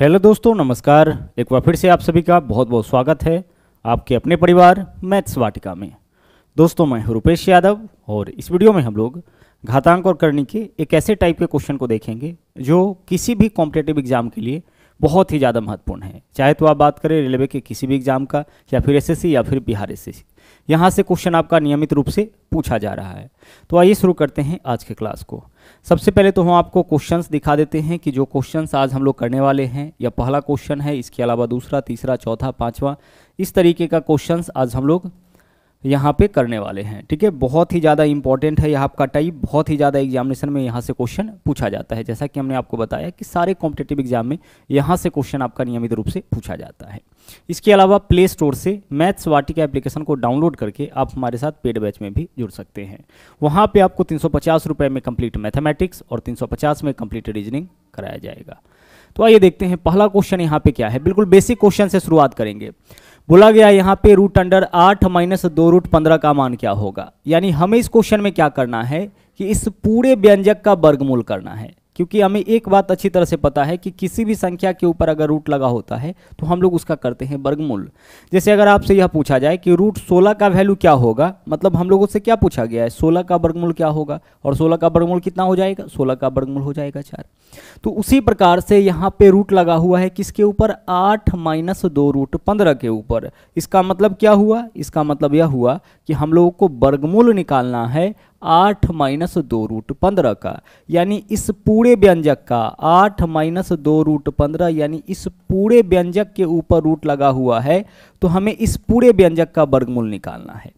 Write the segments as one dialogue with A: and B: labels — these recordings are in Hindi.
A: हेलो दोस्तों नमस्कार एक बार फिर से आप सभी का बहुत बहुत स्वागत है आपके अपने परिवार मैथ्स वाटिका में दोस्तों मैं रुपेश यादव और इस वीडियो में हम लोग घातांक और करनी के एक ऐसे टाइप के क्वेश्चन को देखेंगे जो किसी भी कॉम्पिटेटिव एग्जाम के लिए बहुत ही ज़्यादा महत्वपूर्ण है चाहे तो आप बात करें रेलवे के किसी भी एग्जाम का या फिर एस या फिर बिहार एस यहाँ से क्वेश्चन आपका नियमित रूप से पूछा जा रहा है तो आइए शुरू करते हैं आज के क्लास को सबसे पहले तो हम आपको क्वेश्चंस दिखा देते हैं कि जो क्वेश्चंस आज हम लोग करने वाले हैं या पहला क्वेश्चन है इसके अलावा दूसरा तीसरा चौथा पांचवा इस तरीके का क्वेश्चंस आज हम लोग यहाँ पे करने वाले हैं ठीक है बहुत ही ज़्यादा इंपॉर्टेंट है यह आपका टाइप बहुत ही ज़्यादा एग्जामिनेशन में यहाँ से क्वेश्चन पूछा जाता है जैसा कि हमने आपको बताया कि सारे कॉम्पिटेटिव एग्जाम में यहाँ से क्वेश्चन आपका नियमित रूप से पूछा जाता है इसके अलावा प्ले स्टोर से मैथ्स वाटिका एप्लीकेशन को डाउनलोड करके आप हमारे साथ पेड बैच में भी जुड़ सकते हैं वहाँ पर आपको तीन रुपए में कंप्लीट मैथमेटिक्स और तीन में कंप्लीट रीजनिंग कराया जाएगा तो आइए देखते हैं पहला क्वेश्चन यहाँ पे क्या है बिल्कुल बेसिक क्वेश्चन से शुरुआत करेंगे बोला गया यहाँ पे रूट अंडर आठ माइनस दो रूट पंद्रह का मान क्या होगा यानी हमें इस क्वेश्चन में क्या करना है कि इस पूरे व्यंजक का वर्गमूल करना है क्योंकि हमें एक बात अच्छी तरह से पता है कि किसी भी संख्या के ऊपर अगर रूट लगा होता है तो हम लोग उसका करते हैं वर्गमूल जैसे अगर आपसे यह पूछा जाए कि रूट सोलह का वैल्यू क्या होगा मतलब हम लोगों से क्या पूछा गया है सोलह का वर्गमूल क्या होगा और सोलह का वर्गमूल कितना हो जाएगा सोलह का वर्गमूल हो जाएगा चार तो उसी प्रकार से यहाँ पे रूट लगा हुआ है किसके ऊपर आठ माइनस दो रूट पंद्रह के ऊपर इसका मतलब क्या हुआ इसका मतलब यह हुआ कि हम लोगों को वर्गमूल निकालना है आठ माइनस दो रूट पंद्रह का यानी इस पूरे व्यंजक का आठ माइनस दो रूट पंद्रह यानी इस पूरे व्यंजक के ऊपर रूट लगा हुआ है तो हमें इस पूरे व्यंजक का वर्गमूल निकालना है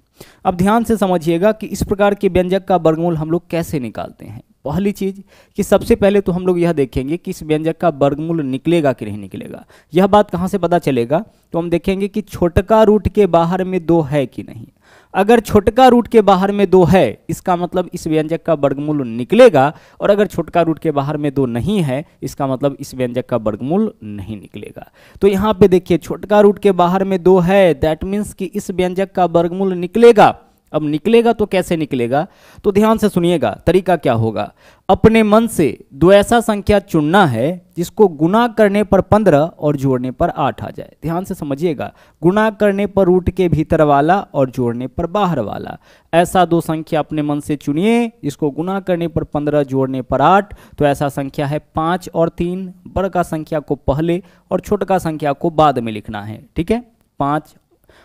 A: अब ध्यान से समझिएगा कि इस प्रकार के व्यंजक का वर्गमूल हम लोग कैसे निकालते हैं पहली चीज कि सबसे पहले तो हम लोग यह देखेंगे कि इस व्यंजक का वर्गमूल निकलेगा कि नहीं निकलेगा यह बात कहाँ से पता चलेगा तो हम देखेंगे कि छोटका रूट के बाहर में दो है कि नहीं अगर छोटका रूट के बाहर में दो है इसका मतलब इस व्यंजक का वर्गमूल निकलेगा और अगर छोटका रूट के बाहर में दो नहीं है इसका मतलब इस व्यंजक का वर्गमूल नहीं निकलेगा तो यहाँ पे देखिए छोटका रूट के बाहर में दो है दैट मीन्स कि इस व्यंजक का वर्गमूल निकलेगा अब निकलेगा तो कैसे निकलेगा तो ध्यान से सुनिएगा तरीका क्या होगा अपने मन से दो ऐसा संख्या चुनना है जिसको गुना करने पर पंद्रह और जोड़ने पर आठ आ जाए ध्यान से समझिएगा गुना करने पर रूट के भीतर वाला और जोड़ने पर बाहर वाला ऐसा दो संख्या अपने मन से चुनिए जिसको गुना करने पर पंद्रह जोड़ने पर आठ तो ऐसा संख्या है पाँच और तीन बड़ का संख्या को पहले और छोट का संख्या को बाद में लिखना है ठीक है पाँच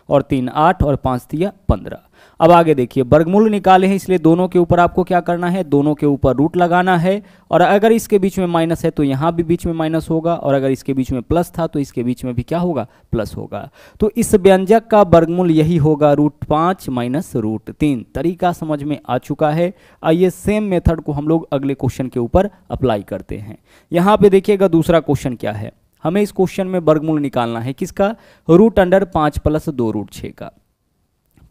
A: और तीन आठ और पाँच दिया पंद्रह अब आगे देखिए वर्गमूल निकाले हैं इसलिए दोनों के ऊपर आपको क्या करना है दोनों के ऊपर रूट लगाना है और अगर इसके बीच में माइनस है तो यहाँ भी बीच में माइनस होगा और अगर इसके बीच में प्लस था तो इसके बीच में भी क्या होगा प्लस होगा तो इस व्यंजक का वर्गमूल यही होगा रूट पाँच माइनस रूट तीन तरीका समझ में आ चुका है आइए सेम मेथड को हम लोग अगले क्वेश्चन के ऊपर अप्लाई करते हैं यहाँ पे देखिएगा दूसरा क्वेश्चन क्या है हमें इस क्वेश्चन में वर्गमूल निकालना है किसका रूट अंडर पाँच प्लस दो रूट छः का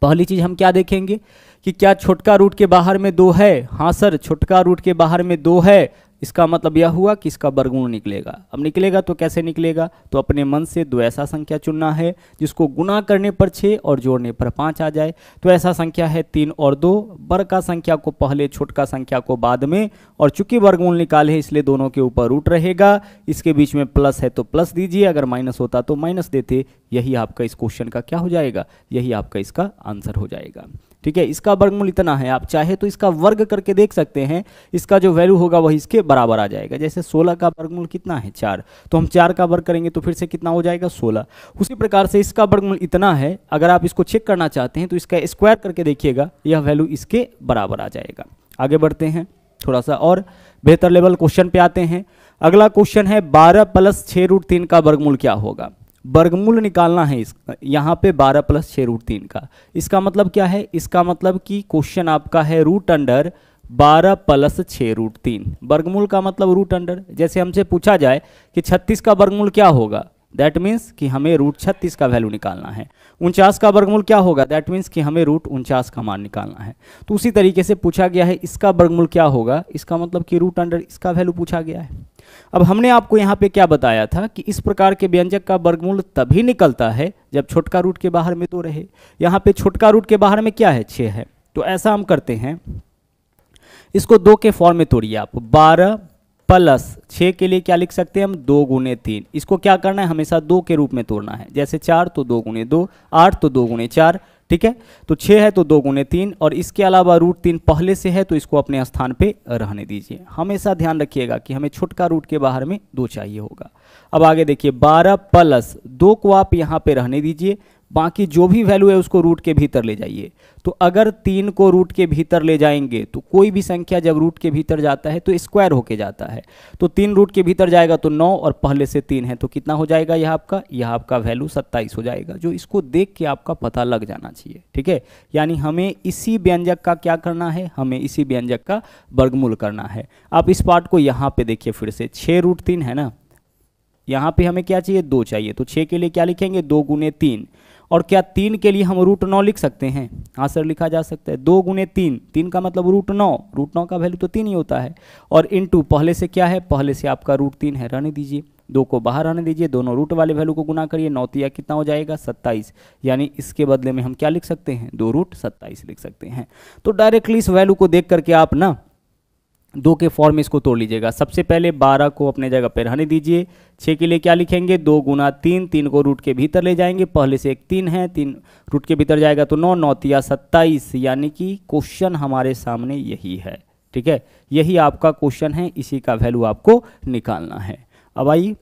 A: पहली चीज़ हम क्या देखेंगे कि क्या छोटका रूट के बाहर में दो है हाँ सर छोटका रूट के बाहर में दो है इसका मतलब यह हुआ कि इसका वर्गुण निकलेगा अब निकलेगा तो कैसे निकलेगा तो अपने मन से दो ऐसा संख्या चुनना है जिसको गुना करने पर छः और जोड़ने पर पाँच आ जाए तो ऐसा संख्या है तीन और दो वर्ग का संख्या को पहले छोट का संख्या को बाद में और चूंकि वर्गमूल निकाले हैं इसलिए दोनों के ऊपर रूट रहेगा इसके बीच में प्लस है तो प्लस दीजिए अगर माइनस होता तो माइनस देते यही आपका इस क्वेश्चन का क्या हो जाएगा यही आपका इसका आंसर हो जाएगा ठीक है इसका वर्गमूल इतना है आप चाहे तो इसका वर्ग करके देख सकते हैं इसका जो वैल्यू होगा वही इसके बराबर आ जाएगा जैसे 16 का वर्गमूल कितना है चार तो हम चार का वर्ग करेंगे तो फिर से कितना हो जाएगा सोलह उसी प्रकार से इसका वर्गमूल इतना है अगर आप इसको चेक करना चाहते हैं तो इसका स्क्वायर करके देखिएगा यह वैल्यू इसके बराबर आ जाएगा आगे बढ़ते हैं थोड़ा सा और बेहतर लेवल क्वेश्चन पे आते हैं अगला क्वेश्चन है बारह प्लस छः रूट तीन का वर्गमूल क्या होगा वर्गमूल निकालना है इस यहाँ पे 12 प्लस छः रूट तीन का इसका मतलब क्या है इसका मतलब कि क्वेश्चन आपका है रूट अंडर 12 प्लस छः रूट तीन वर्गमूल का मतलब रूट अंडर जैसे हमसे पूछा जाए कि 36 का वर्गमूल क्या होगा दैट मीन्स कि हमें रूट छत्तीस का वैल्यू निकालना है उनचास का वर्गमूल क्या होगा दैट मीन्स कि हमें रूट उनचास का मान निकालना है तो उसी तरीके से पूछा गया है इसका वर्गमूल क्या होगा इसका मतलब कि रूट अंडर इसका वैल्यू पूछा गया है अब हमने आपको यहाँ पे क्या बताया था कि इस प्रकार के व्यंजक का वर्गमूल तभी निकलता है जब छोटका रूट के बाहर में दो तो रहे यहाँ पे छोटका रूट के बाहर में क्या है छः है तो ऐसा हम करते हैं इसको दो के फॉर्म में तोड़िए आप बारह प्लस छः के लिए क्या लिख सकते हैं हम दो गुने तीन इसको क्या करना है हमेशा दो के रूप में तोड़ना है जैसे चार तो दो गुने दो आठ तो दो गुने चार ठीक है तो छः है तो दो गुने तीन और इसके अलावा रूट तीन पहले से है तो इसको अपने स्थान पे रहने दीजिए हमेशा ध्यान रखिएगा कि हमें छुटका रूट के बाहर में दो चाहिए होगा अब आगे देखिए बारह प्लस दो को आप यहाँ पे रहने दीजिए बाकी जो भी वैल्यू है उसको रूट के भीतर ले जाइए तो अगर तीन को रूट के भीतर ले जाएंगे तो कोई भी संख्या जब रूट के भीतर जाता है तो स्क्वायर होके जाता है तो तीन रूट के भीतर जाएगा तो नौ और पहले से तीन है तो कितना हो जाएगा यह आपका यह आपका वैल्यू सत्ताईस हो जाएगा जो इसको देख के आपका पता लग जाना चाहिए ठीक है यानी हमें इसी व्यंजक का क्या करना है हमें इसी व्यंजक का वर्गमूल करना है आप इस पार्ट को यहाँ पे देखिए फिर से छः रूट तीन है ना यहाँ पे हमें क्या चाहिए दो चाहिए तो छः के लिए क्या लिखेंगे दो गुने तीन और क्या तीन के लिए हम रूट नौ लिख सकते हैं हाँ सर लिखा जा सकता है दो गुने तीन तीन का मतलब रूट नौ रूट नौ का वैल्यू तो तीन ही होता है और टू पहले से क्या है पहले से आपका रूट तीन है रहने दीजिए दो को बाहर रहने दीजिए दोनों रूट वाले वैल्यू को गुना करिए नौतिया कितना हो जाएगा सत्ताईस यानी इसके बदले में हम क्या लिख सकते हैं दो रूट सत्ताईस लिख सकते हैं तो डायरेक्टली इस वैल्यू को देख करके आप ना दो के फॉर्म में इसको तोड़ लीजिएगा सबसे पहले बारह को अपने जगह पर रहने दीजिए छः के लिए क्या लिखेंगे दो गुना तीन तीन को रूट के भीतर ले जाएंगे पहले से एक तीन है तीन रूट के भीतर जाएगा तो नौ नौतिया सत्ताईस यानी कि क्वेश्चन हमारे सामने यही है ठीक है यही आपका क्वेश्चन है इसी का वैल्यू आपको निकालना है अब आइए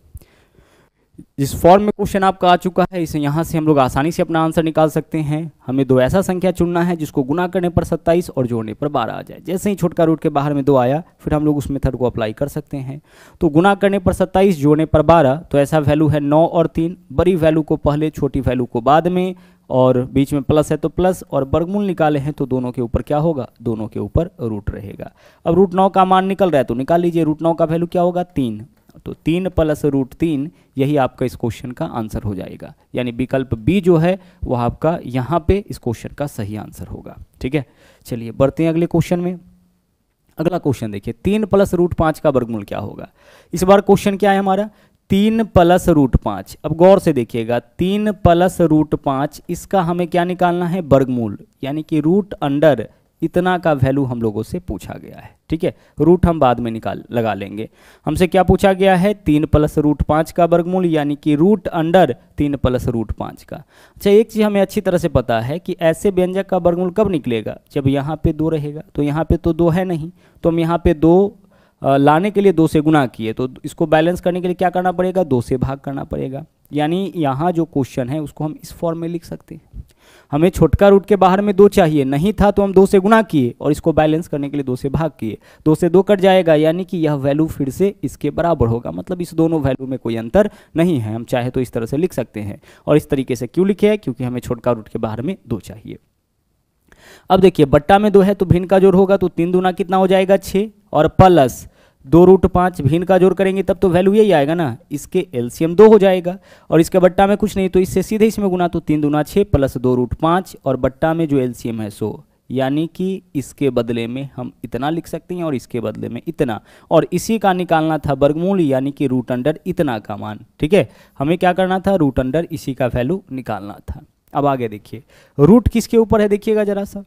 A: जिस फॉर्म में क्वेश्चन आपका आ चुका है इसे यहाँ से हम लोग आसानी से अपना आंसर निकाल सकते हैं हमें दो ऐसा संख्या चुनना है जिसको गुना करने पर 27 और जोड़ने पर 12 आ जाए जैसे ही छोटका रूट के बाहर में दो आया फिर हम लोग उस मेथड को अप्लाई कर सकते हैं तो गुना करने पर 27 जोड़ने पर बारह तो ऐसा वैल्यू है नौ और तीन बड़ी वैल्यू को पहले छोटी वैल्यू को बाद में और बीच में प्लस है तो प्लस और वर्गमूल निकाले हैं तो दोनों के ऊपर क्या होगा दोनों के ऊपर रूट रहेगा अब रूट नौ का मान निकल रहा है तो निकाल लीजिए रूट नौ का वैल्यू क्या होगा तीन तो तीन प्लस रूट तीन यही आपका इस क्वेश्चन का आंसर हो जाएगा यानी विकल्प बी जो है वह आपका यहाँ पे इस क्वेश्चन का सही आंसर होगा ठीक है चलिए बढ़ते हैं अगले क्वेश्चन में अगला क्वेश्चन देखिए तीन प्लस रूट पाँच का वर्गमूल क्या होगा इस बार क्वेश्चन क्या है हमारा तीन प्लस रूट पाँच अब गौर से देखिएगा तीन प्लस रूट पाँच इसका हमें क्या निकालना है वर्गमूल यानी कि रूट अंडर इतना का वैल्यू हम लोगों से पूछा गया है ठीक है रूट हम बाद में निकाल लगा लेंगे हमसे क्या पूछा गया है तीन प्लस रूट पाँच का वर्गमूल यानी कि रूट अंडर तीन प्लस रूट पाँच का अच्छा एक चीज़ हमें अच्छी तरह से पता है कि ऐसे व्यंजक का वर्गमूल कब निकलेगा जब यहाँ पे दो रहेगा तो यहाँ पे तो दो है नहीं तो हम यहाँ पे दो लाने के लिए दो से गुना किए तो इसको बैलेंस करने के लिए क्या करना पड़ेगा दो से भाग करना पड़ेगा यानी यहाँ जो क्वेश्चन है उसको हम इस फॉर्म में लिख सकते हैं हमें छोटका रूट के बाहर में दो चाहिए नहीं था तो हम दो से गुना किए और इसको बैलेंस करने के लिए दो से भाग किए दो से दो कट जाएगा यानी कि यह वैल्यू फिर से इसके बराबर होगा मतलब इस दोनों वैल्यू में कोई अंतर नहीं है हम चाहे तो इस तरह से लिख सकते हैं और इस तरीके से क्यों लिखे है क्योंकि हमें छोटका रूट के बाहर में दो चाहिए अब देखिए बट्टा में दो है तो भिन्न का जोड़ होगा तो तीन दुना कितना हो जाएगा छः और प्लस दो रूट पाँच भिन्न का जोड़ करेंगे तब तो वैल्यू यही आएगा ना इसके एलसीएम दो हो जाएगा और इसके बट्टा में कुछ नहीं तो इससे सीधे इसमें गुना तो तीन दुना छः प्लस दो रूट पाँच और बट्टा में जो एलसीएम है सो यानी कि इसके बदले में हम इतना लिख सकते हैं और इसके बदले में इतना और इसी का निकालना था वर्गमूल यानी कि रूट अंडर इतना का मान ठीक है हमें क्या करना था रूट अंडर इसी का वैल्यू निकालना था अब आगे देखिए रूट किसके ऊपर है देखिएगा जरा सा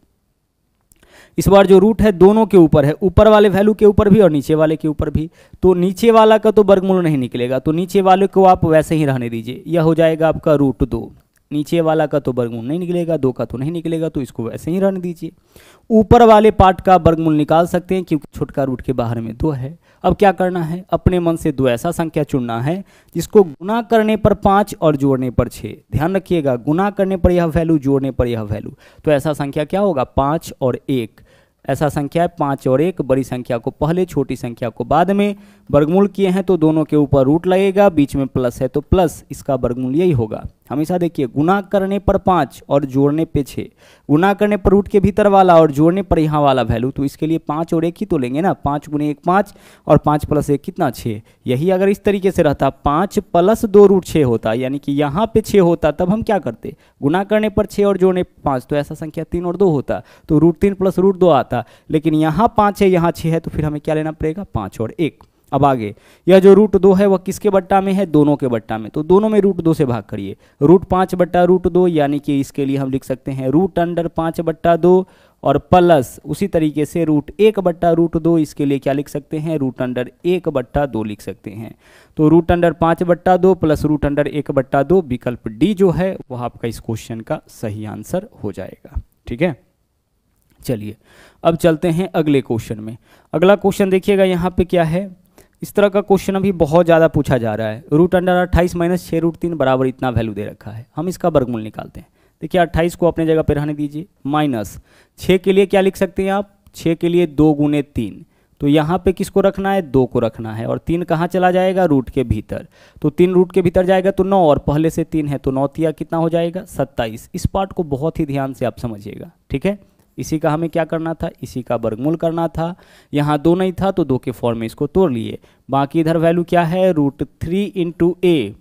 A: इस बार जो रूट है दोनों के ऊपर है ऊपर वाले वैल्यू के ऊपर भी और नीचे वाले के ऊपर भी तो नीचे वाला का तो वर्गमूल नहीं निकलेगा तो नीचे वाले को आप वैसे ही रहने दीजिए यह हो जाएगा आपका रूट दो नीचे वाला का तो वर्गमूल नहीं निकलेगा दो का तो नहीं निकलेगा तो इसको वैसे ही रहने दीजिए ऊपर वाले पार्ट का वर्गमूल निकाल सकते हैं क्योंकि छोटका रूट के बाहर में दो है अब क्या करना है अपने मन से दो ऐसा संख्या चुनना है जिसको गुना करने पर पाँच और जोड़ने पर छः ध्यान रखिएगा गुना करने पर यह वैल्यू जोड़ने पर यह वैल्यू तो ऐसा संख्या क्या होगा पाँच और एक ऐसा संख्या है पाँच और एक बड़ी संख्या को पहले छोटी संख्या को बाद में वर्गमूल किए हैं तो दोनों के ऊपर रूट लगेगा बीच में प्लस है तो प्लस इसका वर्गमूल यही होगा हमेशा देखिए गुना करने पर पाँच और जोड़ने पे छः गुना करने पर रूट के भीतर वाला और जोड़ने पर यहाँ वाला वैल्यू तो इसके लिए पाँच और एक ही तो लेंगे ना पाँच गुने एक पाँच और पाँच प्लस एक कितना छः यही अगर इस तरीके से रहता पाँच प्लस दो रूट छः होता यानी कि यहाँ पे छः होता तब हम क्या करते गुना करने पर छः और जोड़ने पर पाँच तो ऐसा संख्या तीन और दो होता तो रूट तीन प्लस रूट दो आता लेकिन यहाँ पाँच है यहाँ छः है तो फिर हमें क्या लेना पड़ेगा पाँच और एक अब आगे यह जो रूट दो है वह किसके बट्टा में है दोनों के बट्टा में तो दोनों में रूट दो से भाग करिए रूट पाँच बट्टा रूट दो यानी कि इसके लिए हम लिख सकते हैं रूट अंडर पाँच बट्टा दो और प्लस उसी तरीके से रूट एक बट्टा रूट दो इसके लिए क्या लिख सकते हैं रूट अंडर एक बट्टा दो लिख सकते हैं तो रूट अंडर पाँच बट्टा दो प्लस रूट अंडर एक बट्टा दो विकल्प डी जो है वह आपका इस क्वेश्चन का सही आंसर हो जाएगा ठीक है चलिए अब चलते हैं अगले क्वेश्चन में अगला क्वेश्चन देखिएगा यहाँ पे क्या है इस तरह का क्वेश्चन अभी बहुत ज़्यादा पूछा जा रहा है रूट अंडर अट्ठाईस माइनस छः रूट तीन बराबर इतना वैल्यू दे रखा है हम इसका वर्गमूल निकालते हैं देखिए अट्ठाईस को अपने जगह पर रहने दीजिए माइनस छः के लिए क्या लिख सकते हैं आप छः के लिए दो गुने तीन तो यहाँ पे किसको रखना है दो को रखना है और तीन कहाँ चला जाएगा रूट के भीतर तो तीन रूट के भीतर जाएगा तो नौ और पहले से तीन है तो नौ कितना हो जाएगा सत्ताईस इस पार्ट को बहुत ही ध्यान से आप समझिएगा ठीक है इसी का हमें क्या करना था इसी का वर्गमूल करना था यहाँ दो नहीं था तो दो के फॉर्म में इसको तोड़ लिए बाकी इधर वैल्यू क्या है रूट थ्री इंटू ए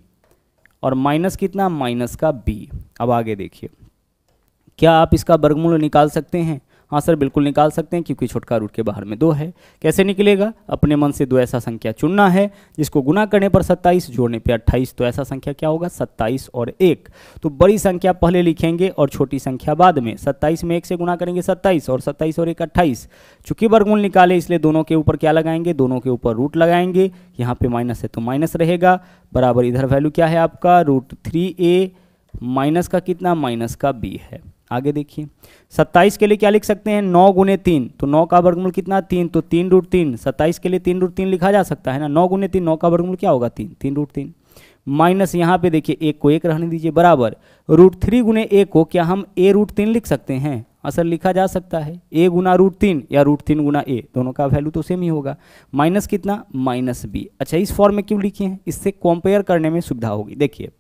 A: और माइनस कितना माइनस का बी अब आगे देखिए क्या आप इसका वर्गमूल निकाल सकते हैं हाँ सर बिल्कुल निकाल सकते हैं क्योंकि छोटका रूट के बाहर में दो है कैसे निकलेगा अपने मन से दो ऐसा संख्या चुनना है जिसको गुना करने पर सत्ताईस जोड़ने पर अट्ठाईस तो ऐसा संख्या क्या होगा सत्ताईस और एक तो बड़ी संख्या पहले लिखेंगे और छोटी संख्या बाद में सत्ताईस में एक से गुना करेंगे सत्ताईस और सत्ताईस और एक अट्ठाईस चूंकि वर्गमूल निकाले इसलिए दोनों के ऊपर क्या लगाएंगे दोनों के ऊपर रूट लगाएंगे यहाँ पे माइनस है तो माइनस रहेगा बराबर इधर वैल्यू क्या है आपका रूट थ्री ए माइनस का कितना माइनस का बी है आगे देखिए सत्ताईस के लिए क्या लिख सकते हैं नौ गुने तीन तो नौ का वर्गमूल कितना तीन तो तीन रूट तीन सत्ताईस के लिए तीन रूट तीन लिखा जा सकता है ना नौ गुने तीन नौ का वर्गमूल क्या होगा तीन तीन रूट तीन माइनस यहाँ पे देखिए एक को एक रहने दीजिए बराबर रूट थ्री गुने एक को क्या हम ए रूट तीन लिख सकते हैं असर लिखा जा सकता है ए गुना रूट तीन या रूट तीन गुना ए दोनों का वैल्यू तो सेम ही होगा माइनस कितना माइनस बी अच्छा इस फॉर्म में क्यों लिखे हैं इससे कंपेयर करने में सुविधा होगी देखिए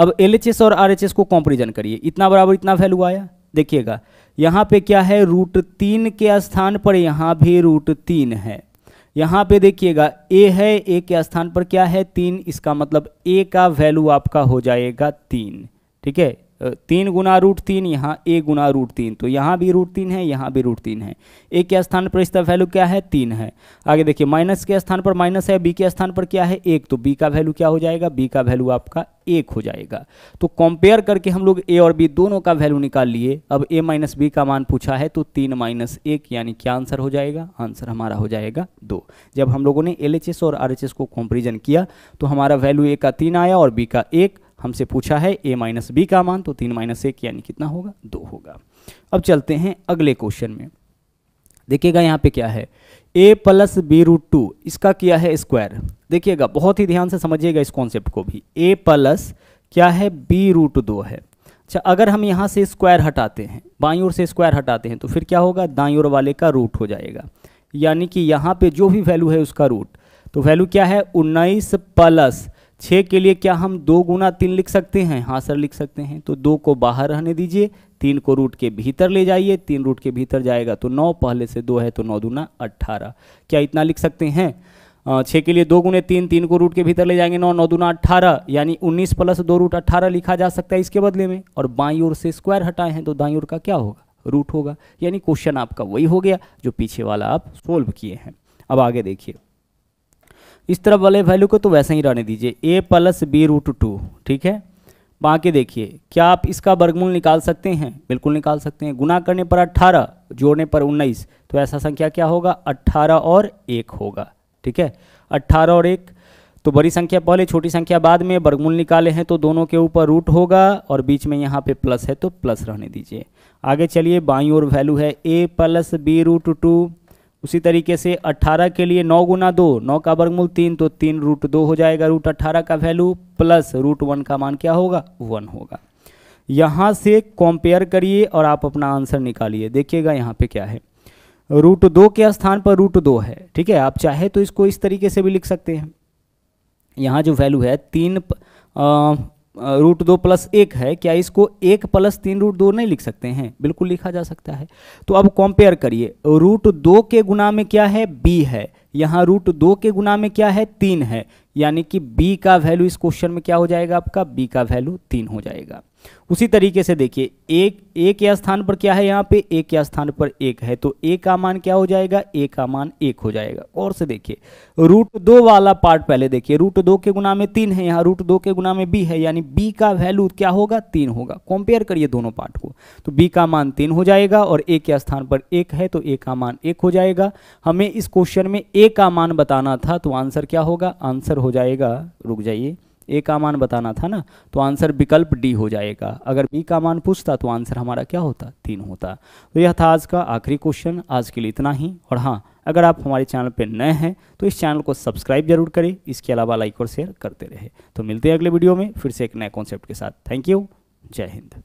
A: अब एल और आर को कॉम्पेरिजन करिए इतना बराबर इतना वैल्यू आया देखिएगा यहाँ पे क्या है रूट तीन के स्थान पर यहाँ भी रूट तीन है यहाँ पे देखिएगा ए है ए के स्थान पर क्या है तीन इसका मतलब ए का वैल्यू आपका हो जाएगा तीन ठीक है तीन गुना रूट तीन यहाँ ए गुना रूट तीन तो यहाँ भी रूट तीन है यहाँ भी रूट तीन है ए के स्थान पर इसका वैल्यू क्या है तीन है आगे देखिए माइनस के स्थान पर माइनस है बी के स्थान पर क्या है एक तो बी का वैल्यू क्या हो जाएगा बी का वैल्यू आपका एक हो जाएगा तो कंपेयर करके हम लोग ए और बी दोनों का वैल्यू निकाल लिए अब ए माइनस बी का मान पूछा है तो तीन माइनस एक यानी क्या आंसर हो जाएगा आंसर हमारा हो जाएगा दो जब हम लोगों ने एल और आर को कंपेरिजन किया तो हमारा वैल्यू ए का तीन आया और बी का एक हमसे पूछा है ए माइनस बी का मान तो तीन माइनस एक यानी कितना होगा दो होगा अब चलते हैं अगले क्वेश्चन में देखिएगा यहाँ पे क्या है A plus B root two इसका किया है स्क्वायर देखिएगा बहुत ही ध्यान से समझिएगा इस कॉन्सेप्ट को भी ए प्लस क्या है बी रूट दो है अच्छा अगर हम यहाँ से स्क्वायर हटाते हैं बाई ओर से स्क्वायर हटाते हैं तो फिर क्या होगा दाई ओर वाले का रूट हो जाएगा यानी कि यहाँ पे जो भी वैल्यू है उसका रूट तो वैल्यू क्या है उन्नीस प्लस छः के लिए क्या हम दो गुना तीन लिख सकते हैं हाँ सर लिख सकते हैं तो दो को बाहर रहने दीजिए तीन को रूट के भीतर ले जाइए तीन रूट के भीतर जाएगा तो नौ पहले से दो है तो नौ दूना अट्ठारह क्या इतना लिख सकते हैं छः के लिए दो गुने तीन तीन को रूट के भीतर ले जाएंगे नौ नौ दूना अट्ठारह यानी उन्नीस प्लस दो रूट अट्ठारह लिखा जा सकता है इसके बदले में और बाई ओर से स्क्वायर हटाए हैं तो दाई ओर का क्या होगा रूट होगा यानी क्वेश्चन आपका वही हो गया जो पीछे वाला आप सोल्व किए हैं अब आगे देखिए इस तरफ वाले वैल्यू को तो वैसे ही रहने दीजिए A plus B root two ठीक है बाकी देखिए क्या आप इसका वर्गमूल निकाल सकते हैं बिल्कुल निकाल सकते हैं गुना करने पर 18 जोड़ने पर 19 तो ऐसा संख्या क्या होगा 18 और एक होगा ठीक है 18 और एक तो बड़ी संख्या पहले छोटी संख्या बाद में वर्गमूल निकाले हैं तो दोनों के ऊपर रूट होगा और बीच में यहाँ पे प्लस है तो प्लस रहने दीजिए आगे चलिए बाई और वैल्यू है A plus B root two उसी तरीके से 18 के लिए 9 गुना दो नौ का वर्गमूल तीन तो तीन रूट दो हो जाएगा रूट अट्ठारह का वैल्यू प्लस रूट वन का मान क्या होगा वन होगा यहाँ से कंपेयर करिए और आप अपना आंसर निकालिए देखिएगा यहाँ पे क्या है रूट दो के स्थान पर रूट दो है ठीक है आप चाहे तो इसको इस तरीके से भी लिख सकते हैं यहाँ जो वैल्यू है तीन रूट दो प्लस एक है क्या इसको एक प्लस तीन रूट दो नहीं लिख सकते हैं बिल्कुल लिखा जा सकता है तो अब कंपेयर करिए रूट दो के गुना में क्या है बी है यहाँ रूट दो के गुना में क्या है तीन है यानी कि बी का वैल्यू इस क्वेश्चन में क्या हो जाएगा आपका बी का वैल्यू तीन हो जाएगा उसी तरीके से देखिए एक एक या स्थान पर क्या है यहाँ पे एक या स्थान पर एक है तो एक का मान क्या हो जाएगा एक का मान एक हो जाएगा और से देखिए रूट दो वाला पार्ट पहले देखिए रूट दो के गुना में तीन है यहाँ रूट दो के गुना में बी है यानी बी का वैल्यू क्या होगा तीन होगा कंपेयर करिए दोनों पार्ट को तो बी का मान तीन हो जाएगा और एक के स्थान पर एक है तो एक का मान एक हो जाएगा हमें इस क्वेश्चन में एक का मान बताना था तो आंसर क्या होगा आंसर हो जाएगा रुक जाइए ए का मान बताना था ना तो आंसर विकल्प डी हो जाएगा अगर बी का मान पूछता तो आंसर हमारा क्या होता तीन होता तो यह था आज का आखिरी क्वेश्चन आज के लिए इतना ही और हाँ अगर आप हमारे चैनल पर नए हैं तो इस चैनल को सब्सक्राइब जरूर करें इसके अलावा लाइक और शेयर करते रहे तो मिलते हैं अगले वीडियो में फिर से एक नए कॉन्सेप्ट के साथ थैंक यू जय हिंद